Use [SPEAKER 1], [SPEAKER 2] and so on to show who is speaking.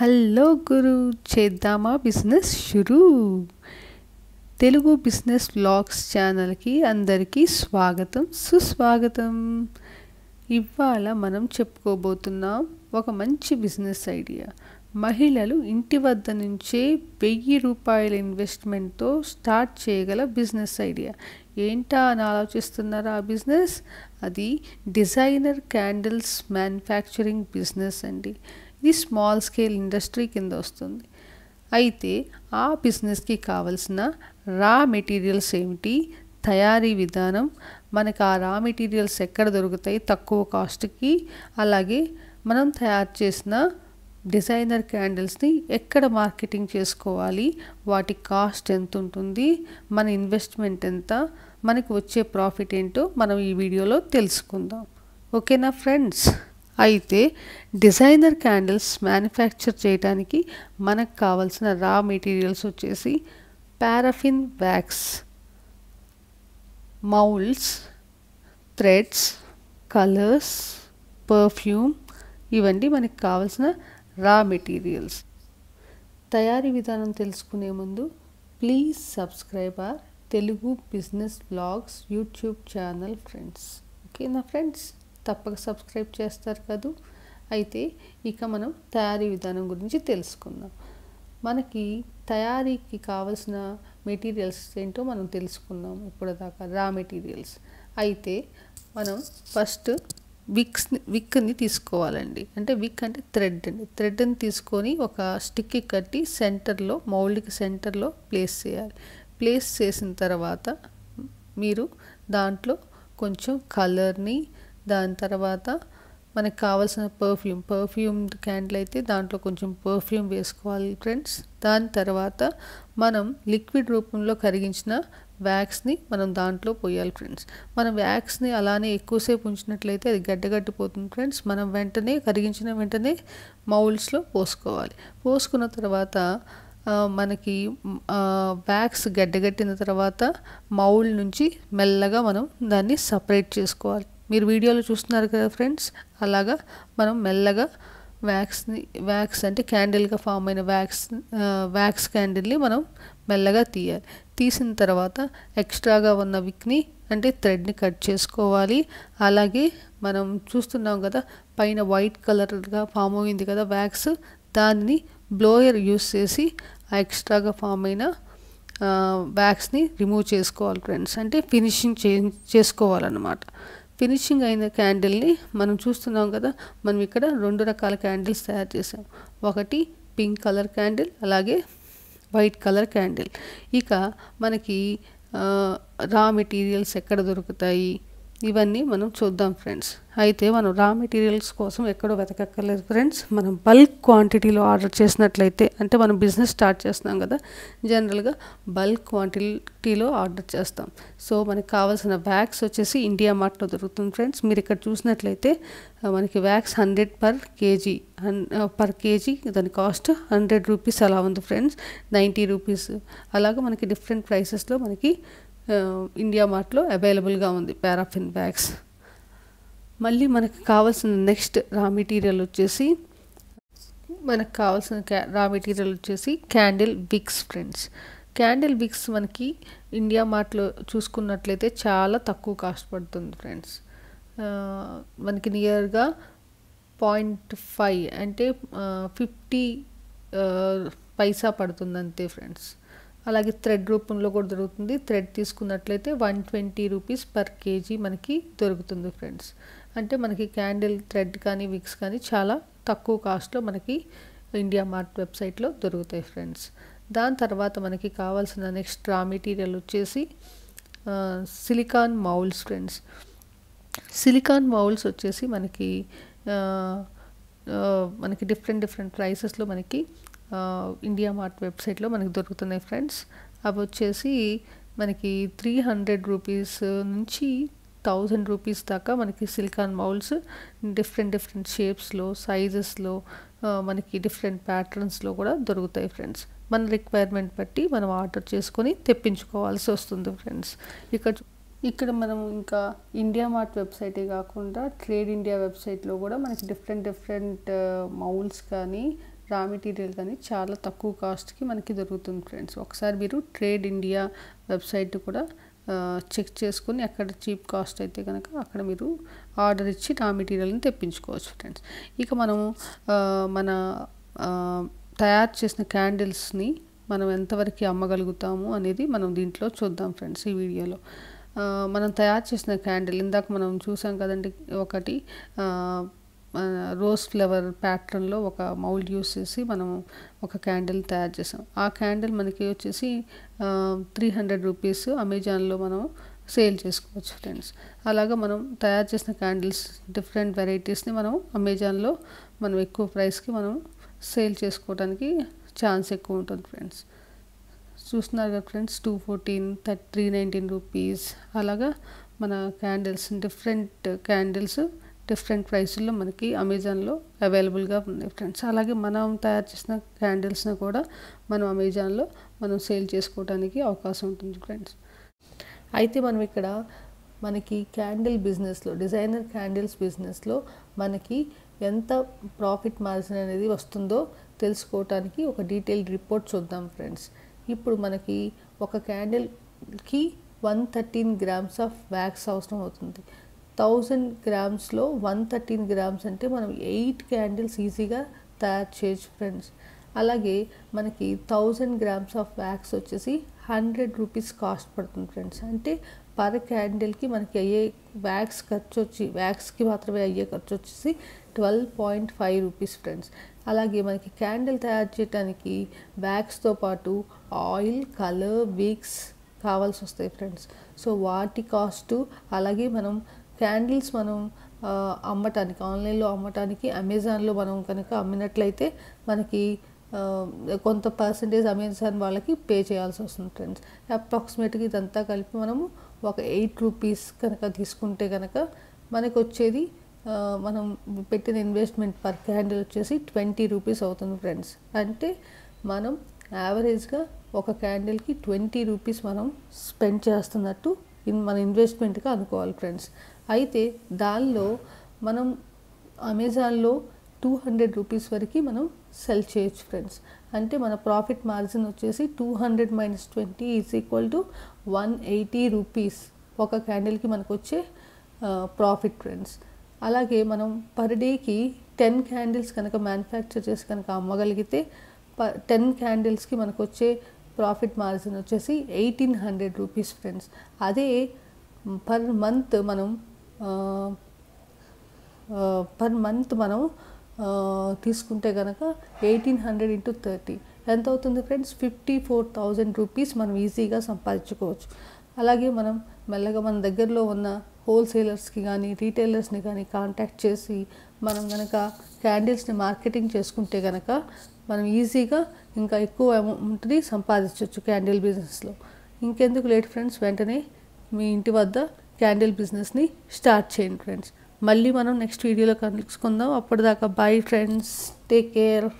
[SPEAKER 1] hello గురు చేద్దామా business షురూ Telugu business blogs ఛానల్కి అందరికీ స్వాగతం సుస్వాగతం ఇవాళ మనం చెప్పుకోబోతున్నాం ఒక మంచి బిజినెస్ ఐడియా మహిళలు ఇంటి వద్ద నుంచే వెయ్యి రూపాయల ఇన్వెస్ట్మెంట్తో స్టార్ట్ చేయగల బిజినెస్ ఐడియా ఏంటా అని ఆలోచిస్తున్నారా ఆ బిజినెస్ అది డిజైనర్ క్యాండిల్స్ మ్యానుఫ్యాక్చరింగ్ బిజినెస్ అండి ఇది స్మాల్ స్కేల్ ఇండస్ట్రీ కింద వస్తుంది అయితే ఆ బిజినెస్కి కావలసిన రా మెటీరియల్స్ ఏమిటి తయారీ విధానం మనకు ఆ రా మెటీరియల్స్ ఎక్కడ దొరుకుతాయి తక్కువ కాస్ట్కి అలాగే మనం తయారు చేసిన డిజైనర్ క్యాండిల్స్ని ఎక్కడ మార్కెటింగ్ చేసుకోవాలి వాటి కాస్ట్ ఎంత ఉంటుంది మన ఇన్వెస్ట్మెంట్ ఎంత మనకు వచ్చే ప్రాఫిట్ ఏంటో మనం ఈ వీడియోలో తెలుసుకుందాం ఓకేనా ఫ్రెండ్స్ అయితే డిజైనర్ క్యాండిల్స్ మ్యానుఫ్యాక్చర్ చేయడానికి మనకు కావాల్సిన రా మెటీరియల్స్ వచ్చేసి paraffin wax moulds threads colours perfume ఇవన్నీ మనకు కావాల్సిన రా మెటీరియల్స్ తయారీ విధానం తెలుసుకునే ముందు please subscribe our Telugu business blogs YouTube channel friends ఓకేనా ఫ్రెండ్స్ తప్పక సబ్స్క్రైబ్ చేస్తారు కదూ అయితే ఇక మనం తయారీ విధానం గురించి తెలుసుకుందాం మనకి తయారీకి కావలసిన మెటీరియల్స్ ఏంటో మనం తెలుసుకున్నాం ఇప్పటిదాకా రా మెటీరియల్స్ అయితే మనం ఫస్ట్ విక్స్ విక్ని తీసుకోవాలండి అంటే విక్ అంటే థ్రెడ్ అండి థ్రెడ్ని తీసుకొని ఒక స్టిక్ కట్టి సెంటర్లో మౌల్డ్ సెంటర్లో ప్లేస్ చేయాలి ప్లేస్ చేసిన తర్వాత మీరు దాంట్లో కొంచెం కలర్ని దాని తర్వాత మనకు కావాల్సిన పర్ఫ్యూమ్ పర్ఫ్యూమ్ క్యాండిల్ అయితే దాంట్లో కొంచెం పర్ఫ్యూమ్ వేసుకోవాలి ఫ్రెండ్స్ దాని తర్వాత మనం లిక్విడ్ రూపంలో కరిగించిన వ్యాక్స్ని మనం దాంట్లో పోయాలి ఫ్రెండ్స్ మనం వ్యాక్స్ని అలానే ఎక్కువసేపు ఉంచినట్లయితే అది గడ్డగడ్డిపోతుంది ఫ్రెండ్స్ మనం వెంటనే కరిగించిన వెంటనే మౌల్డ్స్లో పోసుకోవాలి పోసుకున్న తర్వాత మనకి వ్యాక్స్ గడ్డగట్టిన తర్వాత మౌల్ నుంచి మెల్లగా మనం దాన్ని సపరేట్ చేసుకోవాలి మీరు వీడియోలో చూస్తున్నారు కదా ఫ్రెండ్స్ అలాగా మనం మెల్లగా వ్యాక్స్ని వ్యాక్స్ అంటే క్యాండిల్గా ఫామ్ అయిన వ్యాక్స్ వ్యాక్స్ క్యాండిల్ని మనం మెల్లగా తీయాలి తీసిన తర్వాత ఎక్స్ట్రాగా ఉన్న విక్ని అంటే థ్రెడ్ని కట్ చేసుకోవాలి అలాగే మనం చూస్తున్నాం కదా పైన వైట్ కలర్గా ఫామ్ అయింది కదా వ్యాక్స్ దాన్ని బ్లోయర్ యూస్ చేసి ఆ ఎక్స్ట్రాగా ఫామ్ అయిన వ్యాక్స్ని రిమూవ్ చేసుకోవాలి ఫ్రెండ్స్ అంటే ఫినిషింగ్ చే చేసుకోవాలన్నమాట ఫినిషింగ్ అయిన క్యాండిల్ని మనం చూస్తున్నాం కదా మనం ఇక్కడ రెండు రకాల క్యాండిల్స్ తయారు చేసాం ఒకటి పింక్ కలర్ క్యాండిల్ అలాగే వైట్ కలర్ క్యాండిల్ ఇక మనకి రా మెటీరియల్స్ ఎక్కడ దొరుకుతాయి ఇవన్నీ మనం చూద్దాం ఫ్రెండ్స్ అయితే మనం రా మెటీరియల్స్ కోసం ఎక్కడో వెతకక్కర్లేదు ఫ్రెండ్స్ మనం బల్క్ క్వాంటిటీలో ఆర్డర్ చేసినట్లయితే అంటే మనం బిజినెస్ స్టార్ట్ చేస్తున్నాం కదా జనరల్గా బల్క్ క్వాంటిటీలో ఆర్డర్ చేస్తాం సో మనకు కావాల్సిన వ్యాక్స్ వచ్చేసి ఇండియా మార్ట్లో దొరుకుతుంది ఫ్రెండ్స్ మీరు ఇక్కడ చూసినట్లయితే మనకి wax hundred per KG per KG దాని కాస్ట్ హండ్రెడ్ రూపీస్ అలా ఉంది ఫ్రెండ్స్ నైంటీ రూపీస్ అలాగే మనకి డిఫరెంట్ ప్రైసెస్లో మనకి ఇండియా మార్ట్లో అవైలబుల్గా ఉంది పారాఫిన్ బ్యాగ్స్ మళ్ళీ మనకు కావాల్సిన నెక్స్ట్ రా మెటీరియల్ వచ్చేసి మనకు కావాల్సిన రా మెటీరియల్ వచ్చేసి candle wicks friends candle wicks మనకి ఇండియా మార్ట్లో చూసుకున్నట్లయితే చాలా తక్కువ కాస్ట్ పడుతుంది ఫ్రెండ్స్ మనకి నియర్గా పాయింట్ ఫైవ్ అంటే ఫిఫ్టీ పైసా పడుతుంది అంతే ఫ్రెండ్స్ అలాగే థ్రెడ్ రూపంలో కూడా దొరుకుతుంది థ్రెడ్ తీసుకున్నట్లయితే one twenty rupees per KG మనకి దొరుకుతుంది ఫ్రెండ్స్ అంటే మనకి క్యాండిల్ థ్రెడ్ కానీ విక్స్ కానీ చాలా తక్కువ కాస్ట్లో మనకి ఇండియా మార్ట్ వెబ్సైట్లో దొరుకుతాయి ఫ్రెండ్స్ దాని తర్వాత మనకి కావాల్సిన నెక్స్ట్ రా మెటీరియల్ వచ్చేసి silicone moulds friends silicone moulds వచ్చేసి మనకి మనకి డిఫరెంట్ డిఫరెంట్ ప్రైసెస్లో మనకి ఇండియా మార్ట్ వెబ్సైట్లో మనకి దొరుకుతున్నాయి ఫ్రెండ్స్ అవి వచ్చేసి మనకి త్రీ హండ్రెడ్ రూపీస్ నుంచి థౌజండ్ రూపీస్ దాకా మనకి సిలికాన్ మౌల్స్ డిఫరెంట్ డిఫరెంట్ షేప్స్లో సైజెస్లో మనకి డిఫరెంట్ ప్యాటర్న్స్లో కూడా దొరుకుతాయి ఫ్రెండ్స్ మన రిక్వైర్మెంట్ బట్టి మనం ఆర్డర్ చేసుకొని తెప్పించుకోవాల్సి వస్తుంది ఫ్రెండ్స్ ఇక్కడ ఇక్కడ మనం ఇంకా ఇండియా మార్ట్ వెబ్సైటే కాకుండా ట్రేడ్ ఇండియా వెబ్సైట్లో కూడా మనకి డిఫరెంట్ డిఫరెంట్ మౌల్స్ కానీ రా మెటీరియల్ కానీ చాలా తక్కువ కాస్ట్కి మనకి దొరుకుతుంది ఫ్రెండ్స్ ఒకసారి మీరు ట్రేడ్ ఇండియా వెబ్సైట్ కూడా చెక్ చేసుకుని ఎక్కడ చీప్ కాస్ట్ అయితే కనుక అక్కడ మీరు ఆర్డర్ ఇచ్చి రా మెటీరియల్ని తెప్పించుకోవచ్చు ఫ్రెండ్స్ ఇక మనము మన తయారు చేసిన క్యాండిల్స్ని మనం ఎంతవరకు అమ్మగలుగుతాము అనేది మనం దీంట్లో చూద్దాం ఫ్రెండ్స్ ఈ వీడియోలో మనం తయారు చేసిన క్యాండిల్ ఇందాక మనం చూసాం కదండి ఒకటి రోజ్ ఫ్లవర్ ప్యాటర్న్లో ఒక మౌల్డ్ యూస్ చేసి మనం ఒక క్యాండిల్ తయారు చేసాం ఆ క్యాండిల్ మనకి వచ్చేసి త్రీ హండ్రెడ్ రూపీస్ అమెజాన్లో మనం సేల్ చేసుకోవచ్చు ఫ్రెండ్స్ అలాగా మనం తయారు చేసిన క్యాండిల్స్ డిఫరెంట్ వెరైటీస్ని మనం అమెజాన్లో మనం ఎక్కువ ప్రైస్కి మనం సేల్ చేసుకోవడానికి ఛాన్స్ ఎక్కువ ఉంటుంది ఫ్రెండ్స్ చూస్తున్నారు కదా friends two fourteen thirty three nineteen rupees అలాగా మన క్యాండిల్స్ డిఫరెంట్ క్యాండిల్స్ డిఫరెంట్ ప్రైస్లో మనకి అమెజాన్లో అవైలబుల్గా ఉన్నాయి ఫ్రెండ్స్ అలాగే మనం తయారు చేసిన క్యాండిల్స్ని కూడా మనం అమెజాన్లో మనం సేల్ చేసుకోవడానికి అవకాశం ఉంటుంది ఫ్రెండ్స్ అయితే మనం ఇక్కడ మనకి క్యాండిల్ బిజినెస్లో డిజైనర్ క్యాండిల్స్ బిజినెస్లో మనకి ఎంత ప్రాఫిట్ మార్జిన్ అనేది వస్తుందో తెలుసుకోవటానికి ఒక డీటెయిల్డ్ రిపోర్ట్ చూద్దాం ఫ్రెండ్స్ ఇప్పుడు మనకి ఒక క్యాండిల్కి one thirteen grams of wax అవసరం అవుతుంది థౌజండ్ గ్రామ్స్లో వన్ థర్టీన్ గ్రామ్స్ అంటే మనం ఎయిట్ క్యాండిల్స్ ఈజీగా తయారు చేయొచ్చు ఫ్రెండ్స్ అలాగే మనకి థౌజండ్ గ్రామ్స్ ఆఫ్ వ్యాక్స్ వచ్చేసి హండ్రెడ్ రూపీస్ కాస్ట్ పడుతుంది ఫ్రెండ్స్ అంటే పర్ క్యాండిల్కి మనకి అయ్యే వ్యాక్స్ ఖర్చు వచ్చి వ్యాక్స్కి మాత్రమే అయ్యే ఖర్చు వచ్చేసి twelve point five rupees friends అలాగే మనకి క్యాండిల్ తయారు చేయడానికి వ్యాక్స్తో పాటు ఆయిల్ కలర్ వీక్స్ కావాల్సి వస్తాయి ఫ్రెండ్స్ సో వాటి కాస్టు అలాగే మనం క్యాండిల్స్ మనం అమ్మటానికి ఆన్లైన్లో అమ్మటానికి అమెజాన్లో మనం కనుక అమ్మినట్లయితే మనకి కొంత పర్సంటేజ్ అమెజాన్ వాళ్ళకి పే చేయాల్సి వస్తుంది ఫ్రెండ్స్ అప్రాక్సిమేట్గా ఇదంతా కలిపి మనము ఒక ఎయిట్ రూపీస్ కనుక తీసుకుంటే కనుక మనకు వచ్చేది మనం పెట్టిన ఇన్వెస్ట్మెంట్ పర్ క్యాండిల్ వచ్చేసి ట్వంటీ రూపీస్ అవుతుంది ఫ్రెండ్స్ అంటే మనం యావరేజ్గా ఒక క్యాండిల్కి ట్వంటీ రూపీస్ మనం స్పెండ్ చేస్తున్నట్టు మన ఇన్వెస్ట్మెంట్గా అనుకోవాలి ఫ్రెండ్స్ అయితే దానిలో మనం అమెజాన్లో టూ హండ్రెడ్ రూపీస్ వరకు మనం సెల్ చేయొచ్చు ఫ్రెండ్స్ అంటే మన ప్రాఫిట్ మార్జిన్ వచ్చేసి two hundred minus twenty is equal to one eighty rupees ఒక క్యాండిల్కి మనకు వచ్చే ప్రాఫిట్ ఫ్రెండ్స్ అలాగే మనం పర్ డేకి టెన్ క్యాండిల్స్ కనుక మ్యానుఫ్యాక్చర్ చేసి కనుక అమ్మగలిగితే ప టెన్ క్యాండిల్స్కి మనకు వచ్చే ప్రాఫిట్ మార్జిన్ వచ్చేసి ఎయిటీన్ హండ్రెడ్ రూపీస్ ఫ్రెండ్స్ అదే పర్ మంత్ మనం పర్ మంత్ మనం తీసుకుంటే కనుక ఎయిటీన్ హండ్రెడ్ ఇంటూ థర్టీ ఎంత అవుతుంది friends fifty four thousand rupees మనం ఈజీగా సంపాదించుకోవచ్చు అలాగే మనం మెల్లగా మన దగ్గరలో ఉన్న హోల్సేలర్స్కి కానీ రీటైలర్స్ని కానీ కాంటాక్ట్ చేసి మనం కనుక క్యాండిల్స్ని మార్కెటింగ్ చేసుకుంటే కనుక మనం ఈజీగా ఇంకా ఎక్కువ అమౌంట్ని సంపాదించవచ్చు క్యాండిల్ బిజినెస్లో ఇంకెందుకు లేట్ ఫ్రెండ్స్ వెంటనే మీ ఇంటి వద్ద క్యాండిల్ బిజినెస్ని స్టార్ట్ చేయండి ఫ్రెండ్స్ మళ్ళీ మనం నెక్స్ట్ వీడియోలో కలుసుకుందాం అప్పటిదాకా బై ఫ్రెండ్స్ టేక్ కేర్